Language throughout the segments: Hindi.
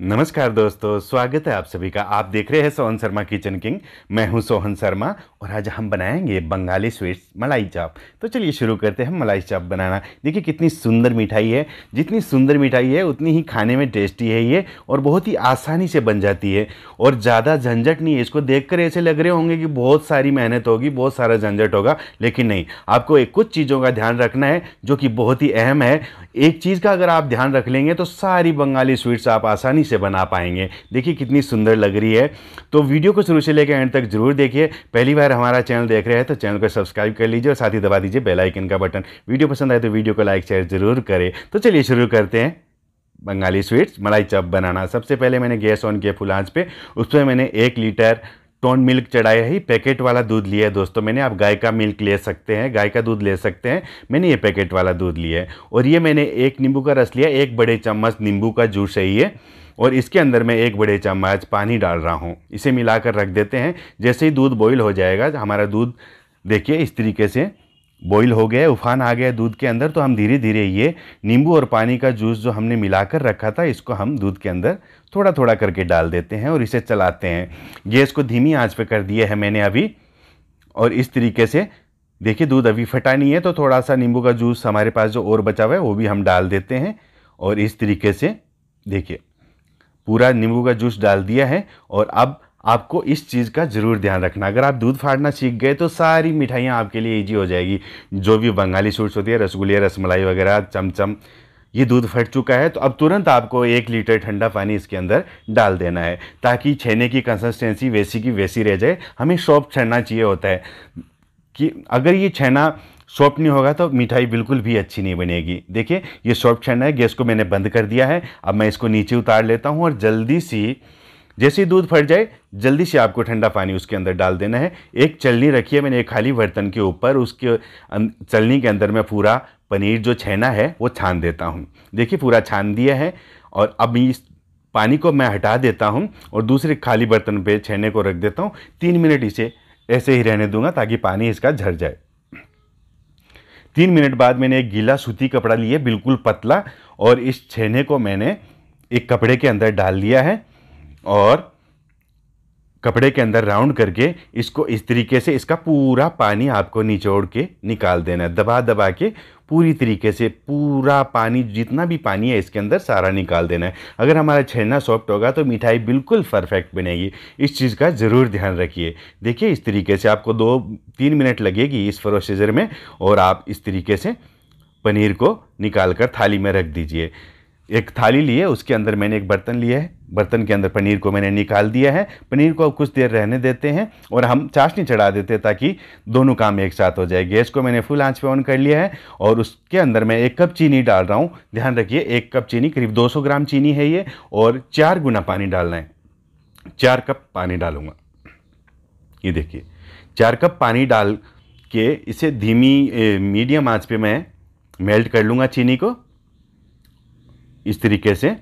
नमस्कार दोस्तों स्वागत है आप सभी का आप देख रहे हैं सोहन शर्मा किचन किंग मैं हूं सोहन शर्मा और आज हम बनाएंगे बंगाली स्वीट्स मलाई चाप तो चलिए शुरू करते हैं मलाई चाप बनाना देखिए कितनी सुंदर मिठाई है जितनी सुंदर मिठाई है उतनी ही खाने में टेस्टी है ये और बहुत ही आसानी से बन जाती है और ज़्यादा झंझट नहीं है इसको देख कर ऐसे लग रहे होंगे कि बहुत सारी मेहनत होगी बहुत सारा झंझट होगा लेकिन नहीं आपको एक कुछ चीज़ों का ध्यान रखना है जो कि बहुत ही अहम है एक चीज़ का अगर आप ध्यान रख लेंगे तो सारी बंगाली स्वीट्स आप आसानी आसानी से बना पाएंगे देखिए कितनी सुंदर लग रही है तो वीडियो को शुरू से लेकर एंड तक जरूर देखिए पहली बार हमारा चैनल देख रहे हैं तो चैनल को सब्सक्राइब कर लीजिए और साथ ही दबा दीजिए बेलाइकन का बटन वीडियो पसंद आए तो वीडियो को लाइक शेयर जरूर करें तो चलिए शुरू करते हैं बंगाली स्वीट्स मलाई चप बनाना सबसे पहले मैंने गैस ऑन किया फुल आंच पे उस पर मैंने एक लीटर टोन मिल्क चढ़ाया ही पैकेट वाला दूध लिया है दोस्तों मैंने आप गाय का मिल्क ले सकते हैं गाय का दूध ले सकते हैं मैंने ये पैकेट वाला दूध लिया है और ये मैंने एक नींबू का रस लिया एक बड़े चम्मच नींबू का जूस चाहिए और इसके अंदर मैं एक बड़े चम्मच पानी डाल रहा हूँ इसे मिलाकर रख देते हैं जैसे ही दूध बॉईल हो जाएगा हमारा दूध देखिए इस तरीके से बॉईल हो गया उफान आ गया दूध के अंदर तो हम धीरे धीरे ये नींबू और पानी का जूस जो हमने मिलाकर रखा था इसको हम दूध के अंदर थोड़ा थोड़ा करके डाल देते हैं और इसे चलाते हैं गैस को धीमी आँच पर कर दिया है मैंने अभी और इस तरीके से देखिए दूध अभी फटा नहीं है तो थोड़ा सा नींबू का जूस हमारे पास जो और बचा हुआ है वो भी हम डाल देते हैं और इस तरीके से देखिए पूरा नींबू का जूस डाल दिया है और अब आपको इस चीज़ का ज़रूर ध्यान रखना अगर आप दूध फाड़ना सीख गए तो सारी मिठाइयाँ आपके लिए ईजी हो जाएगी जो भी बंगाली स्वीट्स होती है रसगुल्ले रसमलाई वगैरह चमचम ये दूध फट चुका है तो अब तुरंत आपको एक लीटर ठंडा पानी इसके अंदर डाल देना है ताकि छेने की कंसिस्टेंसी वैसी की वैसी रह जाए हमें शॉप छना चाहिए होता है कि अगर ये छेना सॉफ्ट नहीं होगा तो मिठाई बिल्कुल भी अच्छी नहीं बनेगी देखिए ये सॉफ्ट छाना है गैस को मैंने बंद कर दिया है अब मैं इसको नीचे उतार लेता हूँ और जल्दी सी जैसे ही दूध फट जाए जल्दी से आपको ठंडा पानी उसके अंदर डाल देना है एक चलनी रखी है मैंने एक खाली बर्तन के ऊपर उसके अं-, चलनी के अंदर मैं पूरा पनीर जो छेना है वो छान देता हूँ देखिए पूरा छान दिया है और अब इस पानी को मैं हटा देता हूँ और दूसरे खाली बर्तन पे छेने को रख देता हूँ तीन मिनट इसे ऐसे ही रहने दूंगा ताकि पानी इसका झर जाए तीन मिनट बाद मैंने एक गीला सूती कपड़ा लिया बिल्कुल पतला और इस छेने को मैंने एक कपड़े के अंदर डाल लिया है और कपड़े के अंदर राउंड करके इसको इस तरीके से इसका पूरा पानी आपको निचोड़ के निकाल देना है दबा दबा के पूरी तरीके से पूरा पानी जितना भी पानी है इसके अंदर सारा निकाल देना है अगर हमारा छेना सॉफ्ट होगा तो मिठाई बिल्कुल परफेक्ट बनेगी इस चीज़ का ज़रूर ध्यान रखिए देखिए इस तरीके से आपको दो तीन मिनट लगेगी इस प्रोसीजर में और आप इस तरीके से पनीर को निकाल कर थाली में रख दीजिए एक थाली ली है उसके अंदर मैंने एक बर्तन लिया है बर्तन के अंदर पनीर को मैंने निकाल दिया है पनीर को अब कुछ देर रहने देते हैं और हम चाशनी चढ़ा देते हैं ताकि दोनों काम एक साथ हो जाए गैस को मैंने फुल आंच पे ऑन कर लिया है और उसके अंदर मैं एक कप चीनी डाल रहा हूँ ध्यान रखिए एक कप चीनी करीब दो ग्राम चीनी है ये और चार गुना पानी डालना है चार कप पानी डालूंगा ये देखिए चार कप पानी डाल के इसे धीमी मीडियम आँच पर मैं मेल्ट कर लूँगा चीनी को इस तरीके से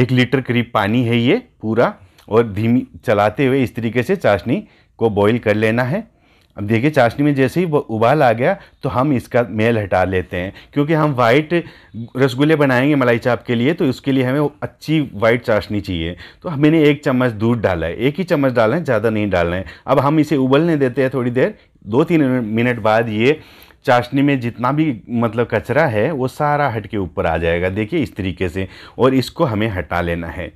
एक लीटर करीब पानी है ये पूरा और धीमी चलाते हुए इस तरीके से चाशनी को बॉईल कर लेना है अब देखिए चाशनी में जैसे ही उबाल आ गया तो हम इसका मेल हटा लेते हैं क्योंकि हम वाइट रसगुल्ले बनाएंगे मलाई चाप के लिए तो उसके लिए हमें अच्छी वाइट चाशनी चाहिए तो मैंने एक चम्मच दूध डाला है एक ही चम्मच डाला है ज़्यादा नहीं डालना है अब हम इसे उबलने देते हैं थोड़ी देर दो तीन मिनट बाद ये चाशनी में जितना भी मतलब कचरा है वो सारा हट के ऊपर आ जाएगा देखिए इस तरीके से और इसको हमें हटा लेना है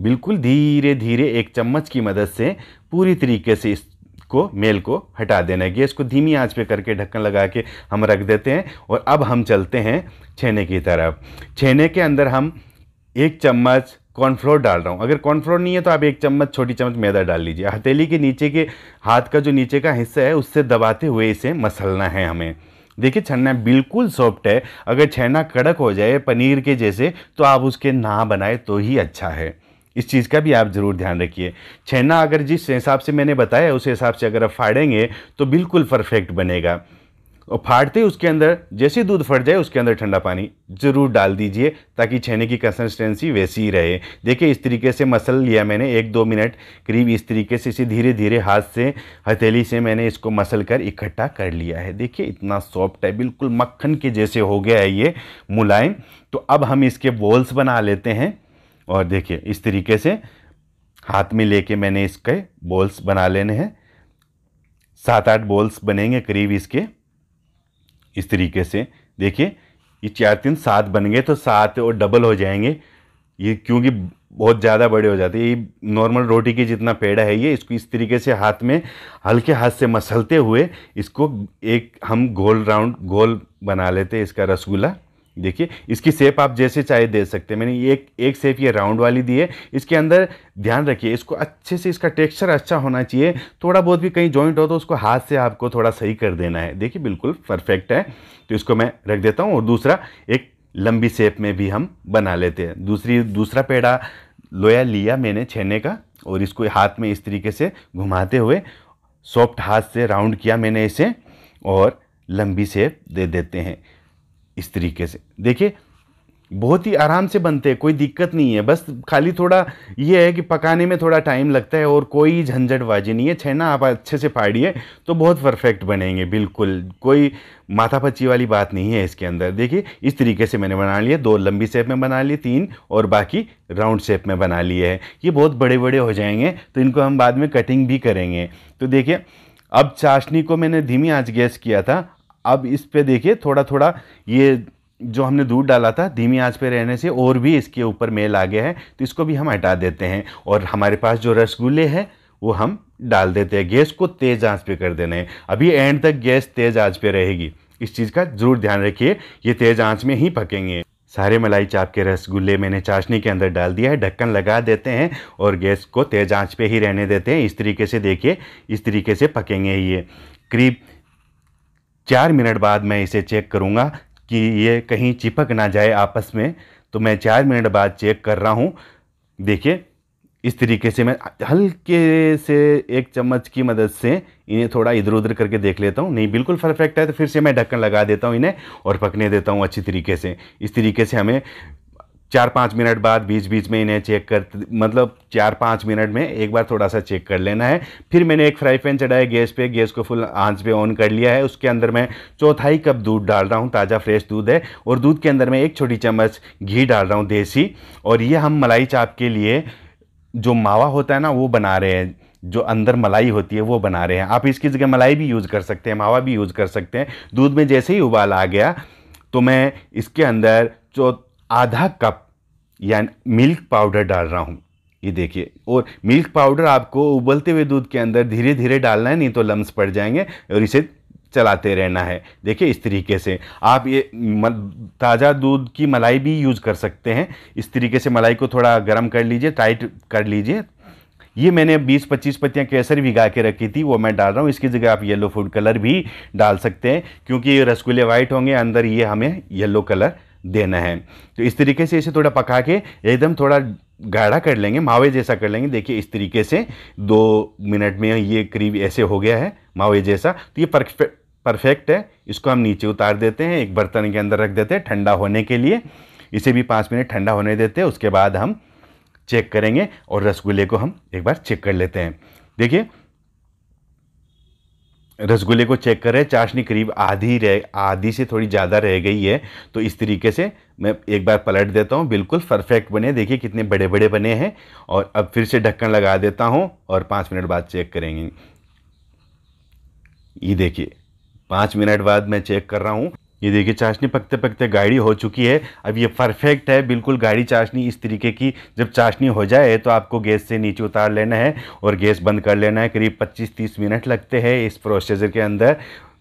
बिल्कुल धीरे धीरे एक चम्मच की मदद से पूरी तरीके से इसको मेल को हटा देना है गैस को धीमी आंच पे करके ढक्कन लगा के हम रख देते हैं और अब हम चलते हैं छेने की तरफ छेने के अंदर हम एक चम्मच कॉर्नफ्लोर डाल रहा हूँ अगर कॉर्नफ्लोर नहीं है तो आप एक चम्मच छोटी चम्मच मैदा डाल लीजिए हथेली के नीचे के हाथ का जो नीचे का हिस्सा है उससे दबाते हुए इसे मसलना है हमें देखिए छन्ना बिल्कुल सॉफ्ट है अगर छेना कड़क हो जाए पनीर के जैसे तो आप उसके ना बनाए तो ही अच्छा है इस चीज़ का भी आप ज़रूर ध्यान रखिए छेना अगर जिस हिसाब से मैंने बताया उस हिसाब से अगर आप फाड़ेंगे तो बिल्कुल परफेक्ट बनेगा और फाड़ते ही उसके अंदर जैसे दूध फट जाए उसके अंदर ठंडा पानी ज़रूर डाल दीजिए ताकि छेने की कंसिस्टेंसी वैसी ही रहे देखिए इस तरीके से मसल लिया मैंने एक दो मिनट करीब इस तरीके से इसे धीरे धीरे हाथ से हथेली से मैंने इसको मसल कर इकट्ठा कर लिया है देखिए इतना सॉफ्ट है बिल्कुल मक्खन के जैसे हो गया है ये मुलायम तो अब हम इसके बॉल्स बना लेते हैं और देखिए इस तरीके से हाथ में ले मैंने इसके बॉल्स बना लेने हैं सात आठ बॉल्स बनेंगे करीब इसके इस तरीके से देखिए ये चार तीन सात बन गए तो सात और डबल हो जाएंगे ये क्योंकि बहुत ज़्यादा बड़े हो जाते हैं ये नॉर्मल रोटी के जितना पेड़ा है ये इसको इस तरीके से हाथ में हल्के हाथ से मसलते हुए इसको एक हम गोल राउंड गोल बना लेते हैं इसका रसगुल्ला देखिए इसकी शेप आप जैसे चाहे दे सकते हैं मैंने एक एक सेप ये राउंड वाली दी है इसके अंदर ध्यान रखिए इसको अच्छे से इसका टेक्सचर अच्छा होना चाहिए थोड़ा बहुत भी कहीं जॉइंट हो तो उसको हाथ से आपको थोड़ा सही कर देना है देखिए बिल्कुल परफेक्ट है तो इसको मैं रख देता हूँ और दूसरा एक लंबी शेप में भी हम बना लेते हैं दूसरी दूसरा पेड़ा लोया लिया मैंने छेने का और इसको हाथ में इस तरीके से घुमाते हुए सॉफ्ट हाथ से राउंड किया मैंने इसे और लंबी शेप दे देते हैं इस तरीके से देखिए बहुत ही आराम से बनते हैं कोई दिक्कत नहीं है बस खाली थोड़ा ये है कि पकाने में थोड़ा टाइम लगता है और कोई झंझटबाजी नहीं है छेना आप अच्छे से फाड़िए तो बहुत परफेक्ट बनेंगे बिल्कुल कोई माथापच्ची वाली बात नहीं है इसके अंदर देखिए इस तरीके से मैंने बना लिए दो लंबी शेप में बना लिए तीन और बाकी राउंड शेप में बना लिए है ये बहुत बड़े बड़े हो जाएंगे तो इनको हम बाद में कटिंग भी करेंगे तो देखिए अब चाशनी को मैंने धीमी आँच गैस किया था अब इस पे देखिए थोड़ा थोड़ा ये जो हमने दूध डाला था धीमी आंच पे रहने से और भी इसके ऊपर मेल आ गया है तो इसको भी हम हटा देते हैं और हमारे पास जो रसगुल्ले हैं वो हम डाल देते हैं गैस को तेज़ आंच पे कर देना है अभी एंड तक गैस तेज़ आंच पे रहेगी इस चीज़ का ज़रूर ध्यान रखिए ये तेज़ आंच में ही पकेंगे सारे मलाई चाप के रसगुल्ले मैंने चाशनी के अंदर डाल दिया है ढक्कन लगा देते हैं और गैस को तेज़ आंच पे ही रहने देते हैं इस तरीके से देखिए इस तरीके से पकेंगे ये करीब चार मिनट बाद मैं इसे चेक करूँगा कि ये कहीं चिपक ना जाए आपस में तो मैं चार मिनट बाद चेक कर रहा हूँ देखिए इस तरीके से मैं हल्के से एक चम्मच की मदद से इन्हें थोड़ा इधर उधर करके देख लेता हूँ नहीं बिल्कुल परफेक्ट है तो फिर से मैं ढक्कन लगा देता हूँ इन्हें और पकने देता हूँ अच्छी तरीके से इस तरीके से हमें चार पाँच मिनट बाद बीच बीच में इन्हें चेक कर मतलब चार पाँच मिनट में एक बार थोड़ा सा चेक कर लेना है फिर मैंने एक फ्राई पैन चढ़ाया गैस पे गैस को फुल आंच पे ऑन कर लिया है उसके अंदर मैं चौथाई कप दूध डाल रहा हूँ ताज़ा फ्रेश दूध है और दूध के अंदर मैं एक छोटी चम्मच घी डाल रहा हूँ देसी और ये हम मलाई चाप के लिए जो मावा होता है ना वो बना रहे हैं जो अंदर मलाई होती है वो बना रहे हैं आप इसकी जगह मलाई भी यूज़ कर सकते हैं मावा भी यूज़ कर सकते हैं दूध में जैसे ही उबाल आ गया तो मैं इसके अंदर चौ आधा कप या मिल्क पाउडर डाल रहा हूँ ये देखिए और मिल्क पाउडर आपको उबलते हुए दूध के अंदर धीरे धीरे डालना है नहीं तो लम्स पड़ जाएंगे और इसे चलाते रहना है देखिए इस तरीके से आप ये ताज़ा दूध की मलाई भी यूज़ कर सकते हैं इस तरीके से मलाई को थोड़ा गर्म कर लीजिए टाइट कर लीजिए ये मैंने 20-25 पत्तियाँ केसर भिगा के रखी थी वो मैं डाल रहा हूँ इसकी जगह आप येलो फूड कलर भी डाल सकते हैं क्योंकि ये रसगुल्ले वाइट होंगे अंदर ये हमें येलो कलर देना है तो इस तरीके से इसे थोड़ा पका के एकदम थोड़ा गाढ़ा कर लेंगे मावे जैसा कर लेंगे देखिए इस तरीके से दो मिनट में ये करीब ऐसे हो गया है मावे जैसा तो ये परफेक्ट है इसको हम नीचे उतार देते हैं एक बर्तन के अंदर रख देते हैं ठंडा होने के लिए इसे भी पाँच मिनट ठंडा होने देते हैं उसके बाद हम चेक करेंगे और रसगुल्ले को हम एक बार चेक कर लेते हैं देखिए रसगुल्ले को चेक करें चाशनी करीब आधी रह आधी से थोड़ी ज़्यादा रह गई है तो इस तरीके से मैं एक बार पलट देता हूँ बिल्कुल परफेक्ट बने देखिए कितने बड़े बड़े बने हैं और अब फिर से ढक्कन लगा देता हूँ और पाँच मिनट बाद चेक करेंगे ये देखिए पाँच मिनट बाद मैं चेक कर रहा हूँ ये देखिए चाशनी पकते पकते गाढ़ी हो चुकी है अब ये परफेक्ट है बिल्कुल गाढ़ी चाशनी इस तरीके की जब चाशनी हो जाए तो आपको गैस से नीचे उतार लेना है और गैस बंद कर लेना है करीब 25-30 मिनट लगते हैं इस प्रोसेसर के अंदर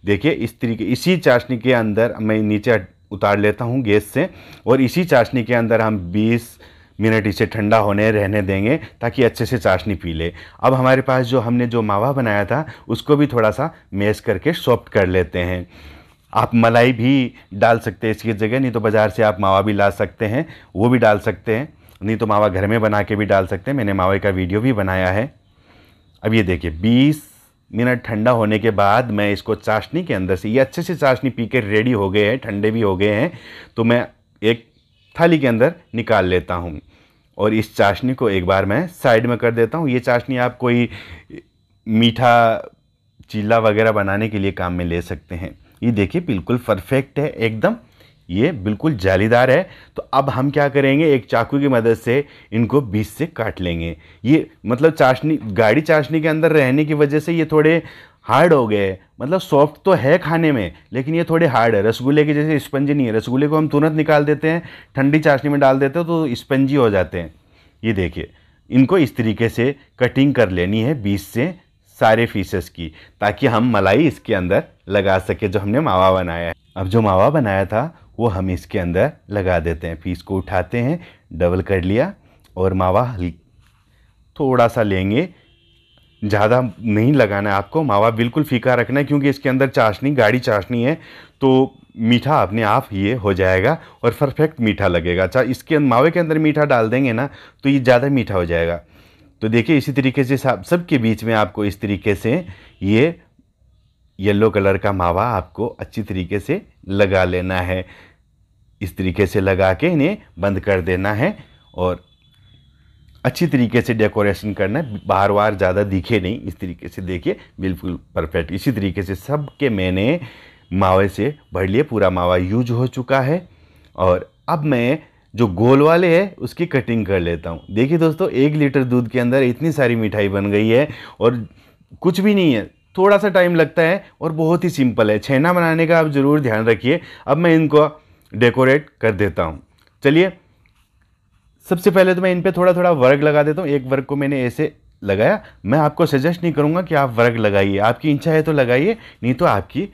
देखिए इस तरीके इसी चाशनी के अंदर मैं नीचे उतार लेता हूँ गैस से और इसी चाशनी के अंदर हम बीस मिनट इसे ठंडा होने रहने देंगे ताकि अच्छे से चाशनी पी ले अब हमारे पास जो हमने जो मावा बनाया था उसको भी थोड़ा सा मेस करके सॉफ्ट कर लेते हैं आप मलाई भी डाल सकते हैं इसकी जगह नहीं तो बाज़ार से आप मावा भी ला सकते हैं वो भी डाल सकते हैं नहीं तो मावा घर में बना के भी डाल सकते हैं मैंने मावे का वीडियो भी बनाया है अब ये देखिए बीस मिनट ठंडा होने के बाद मैं इसको चाशनी के अंदर से ये अच्छे से चाशनी पी के रेडी हो गए हैं ठंडे भी हो गए हैं तो मैं एक थाली के अंदर निकाल लेता हूँ और इस चाशनी को एक बार मैं साइड में कर देता हूँ ये चाशनी आप कोई मीठा चीला वगैरह बनाने के लिए काम में ले सकते हैं ये देखिए बिल्कुल परफेक्ट है एकदम ये बिल्कुल जालीदार है तो अब हम क्या करेंगे एक चाकू की मदद से इनको बीच से काट लेंगे ये मतलब चाशनी गाड़ी चाशनी के अंदर रहने की वजह से ये थोड़े हार्ड हो गए मतलब सॉफ्ट तो है खाने में लेकिन ये थोड़े हार्ड है रसगुल्ले के जैसे स्पंजी नहीं है रसगुल्ले को हम तुरंत निकाल देते हैं ठंडी चाशनी में डाल देते हैं तो स्पंजी हो जाते हैं ये देखिए इनको इस तरीके से कटिंग कर लेनी है बीच से सारे फीसेस की ताकि हम मलाई इसके अंदर लगा सके जो हमने मावा बनाया है अब जो मावा बनाया था वो हम इसके अंदर लगा देते हैं फीस को उठाते हैं डबल कर लिया और मावा थोड़ा सा लेंगे ज़्यादा नहीं लगाना है आपको मावा बिल्कुल फीका रखना है क्योंकि इसके अंदर चाशनी गाढ़ी चाशनी है तो मीठा अपने आप ये हो जाएगा और परफेक्ट मीठा लगेगा अच्छा इसके मावे के अंदर मीठा डाल देंगे ना तो ये ज़्यादा मीठा हो जाएगा तो देखिए इसी तरीके से सब सबके बीच में आपको इस तरीके से ये येलो कलर का मावा आपको अच्छी तरीके से लगा लेना है इस तरीके से लगा के इन्हें बंद कर देना है और अच्छी तरीके से डेकोरेशन करना है बार बार ज़्यादा दिखे नहीं इस तरीके से देखिए बिल्कुल परफेक्ट इसी तरीके से सब के मैंने मावे से भर लिए पूरा मावा यूज हो चुका है और अब मैं जो गोल वाले है उसकी कटिंग कर लेता हूँ देखिए दोस्तों एक लीटर दूध के अंदर इतनी सारी मिठाई बन गई है और कुछ भी नहीं है थोड़ा सा टाइम लगता है और बहुत ही सिंपल है छेना बनाने का आप ज़रूर ध्यान रखिए अब मैं इनको डेकोरेट कर देता हूँ चलिए सबसे पहले तो मैं इन पर थोड़ा थोड़ा वर्क लगा देता हूँ एक वर्क को मैंने ऐसे लगाया मैं आपको सजेस्ट नहीं करूँगा कि आप वर्क लगाइए आपकी इच्छा है तो लगाइए नहीं तो आपकी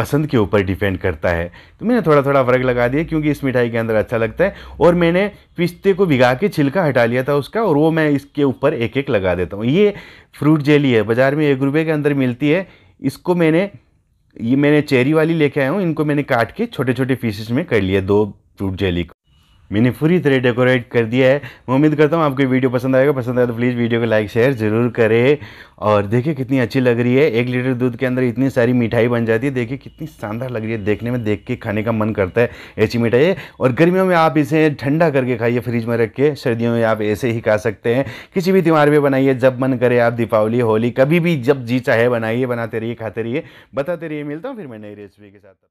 पसंद के ऊपर डिपेंड करता है तो मैंने थोड़ा थोड़ा फ़र्क लगा दिया क्योंकि इस मिठाई के अंदर अच्छा लगता है और मैंने पिस्ते को भिगा के छिलका हटा लिया था उसका और वो मैं इसके ऊपर एक एक लगा देता हूँ ये फ्रूट जेली है बाज़ार में एक रुपये के अंदर मिलती है इसको मैंने ये मैंने चेरी वाली लेके आया हूँ इनको मैंने काट के छोटे छोटे पीसेस में कर लिए दो फ्रूट जेली मैंने पूरी तरह डेकोरेट कर दिया है मैं उम्मीद करता हूँ आपको वीडियो पसंद आएगा पसंद आए तो प्लीज़ वीडियो को लाइक शेयर ज़रूर करें और देखिए कितनी अच्छी लग रही है एक लीटर दूध के अंदर इतनी सारी मिठाई बन जाती है देखिए कितनी शानदार लग रही है देखने में देख के खाने का मन करता है ऐसी मिठाई और गर्मियों में आप इसे ठंडा करके खाइए फ्रिज में रख के सर्दियों में आप ऐसे ही खा सकते हैं किसी भी त्यौहार में बनाइए जब मन करे आप दीपावली होली कभी भी जब जी चाहे बनाइए बनाते रहिए खाते रहिए बताते रहिए मिलता हूँ फिर मैं नई रेसिपी के साथ